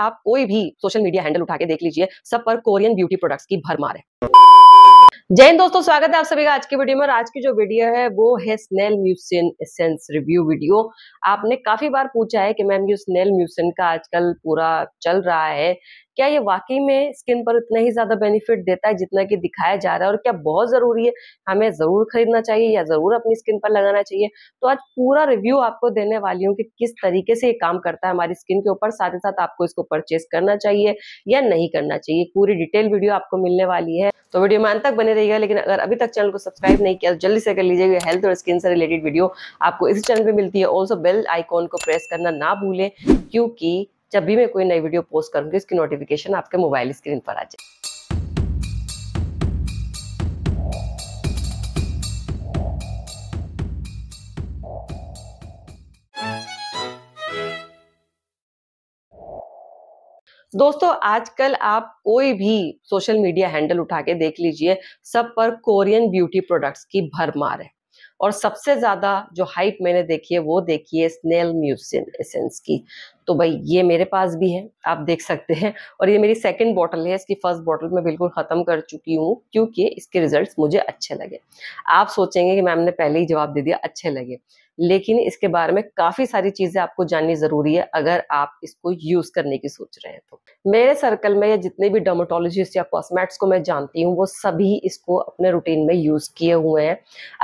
आप कोई भी सोशल मीडिया हैंडल उठा के देख लीजिए सब पर कोरियन ब्यूटी प्रोडक्ट्स की भरमार है जय हिंद दोस्तों स्वागत है आप सभी का आज की वीडियो में आज की जो वीडियो है वो है snail mucin essence review video आपने काफी बार पूछा है कि मैम ये स्नेल म्यूसियन का आजकल पूरा चल रहा है क्या ये वाकई में स्किन पर इतना ही ज़्यादा बेनिफिट देता है जितना की दिखाया जा रहा है और क्या बहुत ज़रूरी है हमें ज़रूर खरीदना चाहिए या ज़रूर अपनी स्किन पर लगाना चाहिए तो आज पूरा रिव्यू आपको देने वाली हूँ कि किस तरीके से ये काम करता है हमारी स्किन के ऊपर साथ ही साथ आपको इसको परचेस करना चाहिए या नहीं करना चाहिए पूरी डिटेल वीडियो आपको मिलने वाली है तो वीडियो में अंत तक बने रहिएगा लेकिन अगर अभी तक चैनल को सब्सक्राइब नहीं किया तो जल्दी से कर लीजिएगा हेल्थ और स्किन से रिलेटेड वीडियो आपको इस चैनल पर मिलती है ऑल्सो बेल आइकॉन को प्रेस करना ना भूलें क्योंकि जब भी मैं कोई नई वीडियो पोस्ट करूंगी इसकी नोटिफिकेशन आपके मोबाइल स्क्रीन पर आ जाए दोस्तों आजकल आप कोई भी सोशल मीडिया हैंडल उठा के देख लीजिए सब पर कोरियन ब्यूटी प्रोडक्ट्स की भरमार है और सबसे ज्यादा जो हाइप मैंने देखी है वो देखी है स्नेल म्यूसिन एसेंस की तो भाई ये मेरे पास भी है आप देख सकते हैं और ये मेरी सेकेंड बॉटल है इसकी फर्स्ट बॉटल मैं बिल्कुल ख़त्म कर चुकी हूँ क्योंकि इसके रिजल्ट मुझे अच्छे लगे आप सोचेंगे कि मैम ने पहले ही जवाब दे दिया अच्छे लगे लेकिन इसके बारे में काफ़ी सारी चीज़ें आपको जाननी ज़रूरी है अगर आप इसको यूज़ करने की सोच रहे हैं तो मेरे सर्कल में या जितने भी डर्मोटोलॉजिस्ट या कॉस्मेट्स को मैं जानती हूँ वो सभी इसको अपने रूटीन में यूज़ किए हुए हैं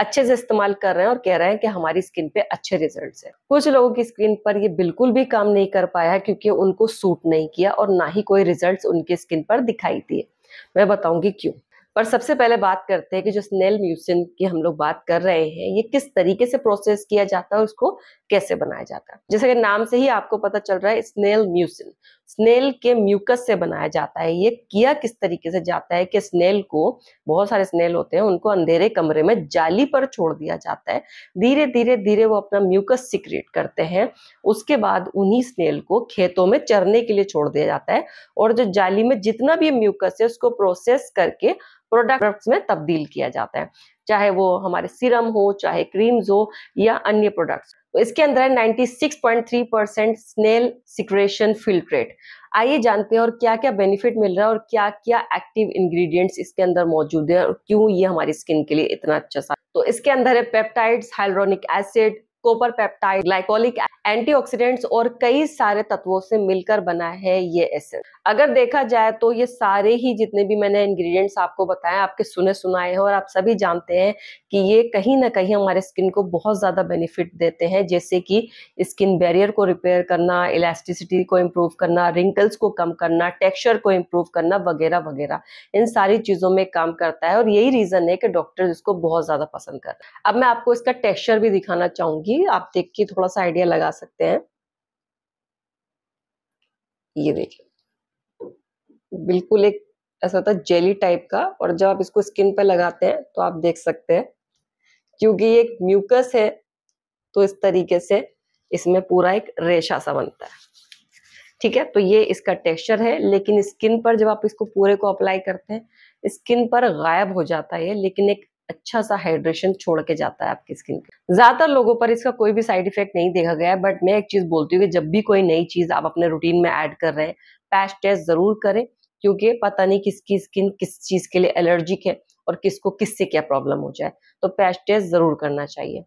अच्छे से इस्तेमाल कर रहे हैं और कह रहे हैं कि हमारी स्किन पे अच्छे रिजल्ट है कुछ लोगों की स्किन पर ये बिल्कुल भी काम नहीं कर पाया क्योंकि उनको सूट नहीं किया और ना ही कोई रिजल्ट्स उनके स्किन पर दिखाई दिए मैं बताऊंगी क्यों पर सबसे पहले बात करते हैं कि जो स्नेल म्यूसिन की हम लोग बात कर रहे हैं ये किस तरीके से प्रोसेस किया जाता है और उसको कैसे बनाया जाता है जैसे कि नाम से ही आपको पता चल रहा है स्नेल म्यूसिन स्नेल के म्यूकस से बनाया जाता है ये किया किस तरीके से जाता है कि स्नेल को बहुत सारे स्नेल होते हैं उनको अंधेरे कमरे में जाली पर छोड़ दिया जाता है धीरे धीरे धीरे वो अपना म्यूकस सिक्रेट करते हैं उसके बाद उन्हीं स्नेल को खेतों में चरने के लिए छोड़ दिया जाता है और जो जाली में जितना भी म्यूकस है उसको प्रोसेस करके प्रोडक्ट्स में तब्दील किया जाता है चाहे वो हमारे सीरम हो चाहे क्रीम्स हो या अन्य प्रोडक्ट्स तो इसके अंदर है 96.3 परसेंट स्नेल सिक्रेशन फिल्ट्रेट आइए जानते हैं और क्या क्या बेनिफिट मिल रहा है और क्या क्या एक्टिव इंग्रेडिएंट्स इसके अंदर मौजूद है और क्यों ये हमारी स्किन के लिए इतना अच्छा सा तो इसके अंदर है peptides hyaluronic acid copper peptide glycolic antioxidants और कई सारे तत्वों से मिलकर बना है ये एसेंस अगर देखा जाए तो ये सारे ही जितने भी मैंने इंग्रेडिएंट्स आपको बताए आपके सुने सुनाए हैं और आप सभी जानते हैं कि ये कहीं ना कहीं हमारे स्किन को बहुत ज़्यादा बेनिफिट देते हैं जैसे कि स्किन बैरियर को रिपेयर करना इलास्टिसिटी को इम्प्रूव करना रिंकल्स को कम करना टेक्स्चर को इम्प्रूव करना वगैरह वगैरह इन सारी चीज़ों में काम करता है और यही रीज़न है कि डॉक्टर इसको बहुत ज़्यादा पसंद कर अब मैं आपको इसका टेक्स्चर भी दिखाना चाहूंगी भी आप देख के थोड़ा सा आइडिया लगा सकते हैं ये देखिए बिल्कुल एक ऐसा होता है जेली टाइप का और जब आप इसको स्किन पर लगाते हैं तो आप देख सकते हैं क्योंकि ये एक म्यूकस है तो इस तरीके से इसमें पूरा एक रेशा सा बनता है ठीक है तो ये इसका टेक्सचर है लेकिन स्किन पर जब आप इसको पूरे को अप्लाई करते हैं स्किन पर गायब हो जाता है लेकिन एक अच्छा सा हाइड्रेशन छोड़ के जाता है आपकी स्किन पे ज्यादातर लोगों पर इसका कोई भी साइड इफेक्ट नहीं देखा गया है बट मैं एक चीज बोलती हूँ कि जब भी कोई नई चीज आप अपने रूटीन में ऐड कर रहे हैं पैच टेस्ट जरूर करें क्योंकि पता नहीं किसकी स्किन किस चीज के लिए एलर्जिक है और किसको किससे क्या प्रॉब्लम हो जाए तो पैच टेस्ट जरूर करना चाहिए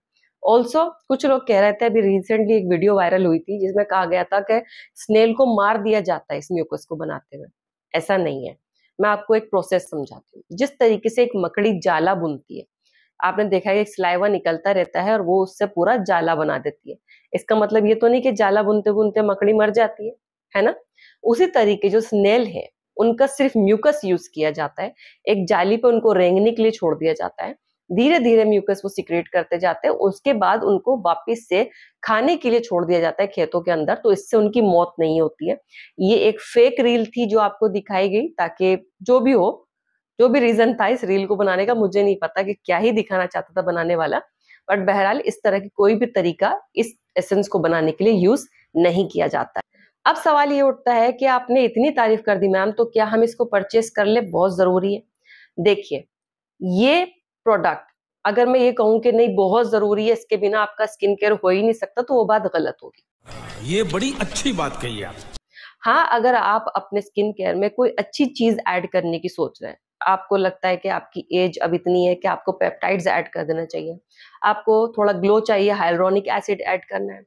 ऑल्सो कुछ लोग कह रहे थे अभी रिसेंटली एक वीडियो वायरल हुई थी जिसमें कहा गया था कि स्नेल को मार दिया जाता है इस म्यूकस को बनाते हुए ऐसा नहीं है मैं आपको एक प्रोसेस समझाती हूँ जिस तरीके से एक मकड़ी जाला बुनती है आपने देखा है एक सलाइवा निकलता रहता है और वो उससे पूरा जाला बना देती है इसका मतलब ये तो नहीं कि जाला बुनते बुनते मकड़ी मर जाती है है ना उसी तरीके जो स्नेल है उनका सिर्फ म्यूकस यूज किया जाता है एक जाली पे उनको रेंगने के लिए छोड़ दिया जाता है धीरे धीरे म्यूकस वो सिक्रेट करते जाते हैं उसके बाद उनको वापस से खाने के लिए छोड़ दिया जाता है खेतों के अंदर तो इससे उनकी मौत नहीं होती है ये एक फेक रील थी जो आपको दिखाई गई ताकि जो भी हो जो भी रीजन था इस रील को बनाने का मुझे नहीं पता कि क्या ही दिखाना चाहता था बनाने वाला बट बहरहाल इस तरह की कोई भी तरीका इस एसेंस को बनाने के लिए यूज नहीं किया जाता है अब सवाल ये उठता है कि आपने इतनी तारीफ कर दी मैम तो क्या हम इसको परचेस कर ले बहुत जरूरी है देखिए ये प्रोडक्ट अगर मैं ये कहूँ कि नहीं बहुत जरूरी है इसके बिना आपका स्किन केयर हो ही नहीं सकता तो वो बात गलत होगी ये बड़ी अच्छी बात कही आप हाँ अगर आप अपने स्किन केयर में कोई अच्छी चीज ऐड करने की सोच रहे हैं आपको लगता है कि आपकी एज अब इतनी है कि आपको पेप्टाइड्स ऐड कर देना चाहिए आपको थोड़ा ग्लो चाहिए हाइलोनिक एसिड ऐड करना है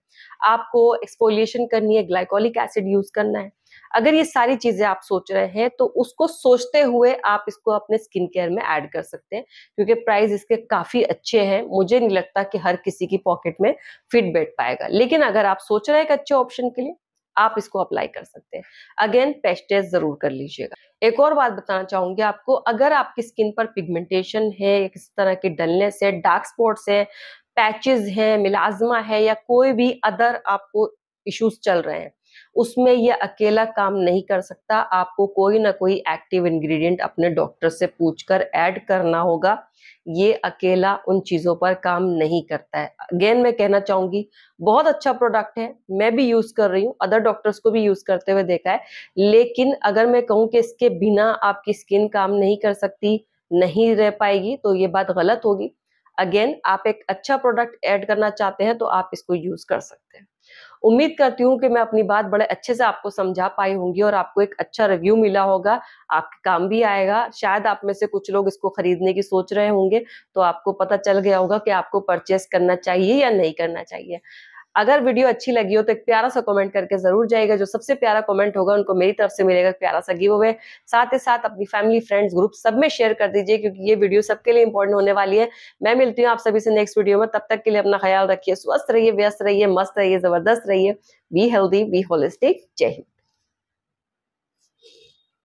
आपको एक्सपोलिएशन करनी है ग्लाइकोलिक एसिड यूज करना है अगर ये सारी चीजें आप सोच रहे हैं तो उसको सोचते हुए आप इसको अपने स्किन केयर में ऐड कर सकते हैं क्योंकि प्राइस इसके काफी अच्छे हैं मुझे नहीं लगता कि हर किसी की पॉकेट में फिट बैठ पाएगा लेकिन अगर आप सोच रहे हैं एक अच्छे ऑप्शन के लिए आप इसको अप्लाई कर सकते हैं अगेन पेस्ट टेस्ट जरूर कर लीजिएगा एक और बात बताना चाहूंगी आपको अगर आपकी स्किन पर पिगमेंटेशन है किसी तरह की डलनेस है डार्क स्पॉट्स है पैचेस हैं मिलाजमा है या कोई भी अदर आपको इश्यूज चल रहे हैं उसमें यह अकेला काम नहीं कर सकता आपको कोई ना कोई एक्टिव इंग्रेडिएंट अपने डॉक्टर से पूछकर ऐड करना होगा ये अकेला उन चीज़ों पर काम नहीं करता है अगेन मैं कहना चाहूँगी बहुत अच्छा प्रोडक्ट है मैं भी यूज़ कर रही हूँ अदर डॉक्टर्स को भी यूज़ करते हुए देखा है लेकिन अगर मैं कहूँ कि इसके बिना आपकी स्किन काम नहीं कर सकती नहीं रह पाएगी तो ये बात गलत होगी अगेन आप एक अच्छा प्रोडक्ट ऐड करना चाहते हैं तो आप इसको यूज़ कर सकते हैं उम्मीद करती हूँ कि मैं अपनी बात बड़े अच्छे से आपको समझा पाई होंगी और आपको एक अच्छा रिव्यू मिला होगा आपके काम भी आएगा शायद आप में से कुछ लोग इसको खरीदने की सोच रहे होंगे तो आपको पता चल गया होगा कि आपको परचेस करना चाहिए या नहीं करना चाहिए अगर वीडियो अच्छी लगी हो तो एक प्यारा सा कमेंट करके जरूर जाएगा जो सबसे प्यारा कमेंट होगा उनको मेरी तरफ से मिलेगा प्यारा सा गिव अवे साथ ही साथ अपनी फैमिली फ्रेंड्स ग्रुप सब में शेयर कर दीजिए क्योंकि ये वीडियो सबके लिए इंपॉर्टेंट होने वाली है मैं मिलती हूँ आप सभी से नेक्स्ट वीडियो में तब तक के लिए अपना ख्याल रखिए स्वस्थ रहिए व्यस्त रहिए मस्त रहिए जबरदस्त रहिए बी हेल्दी बी होलिस्टिक जय हिंद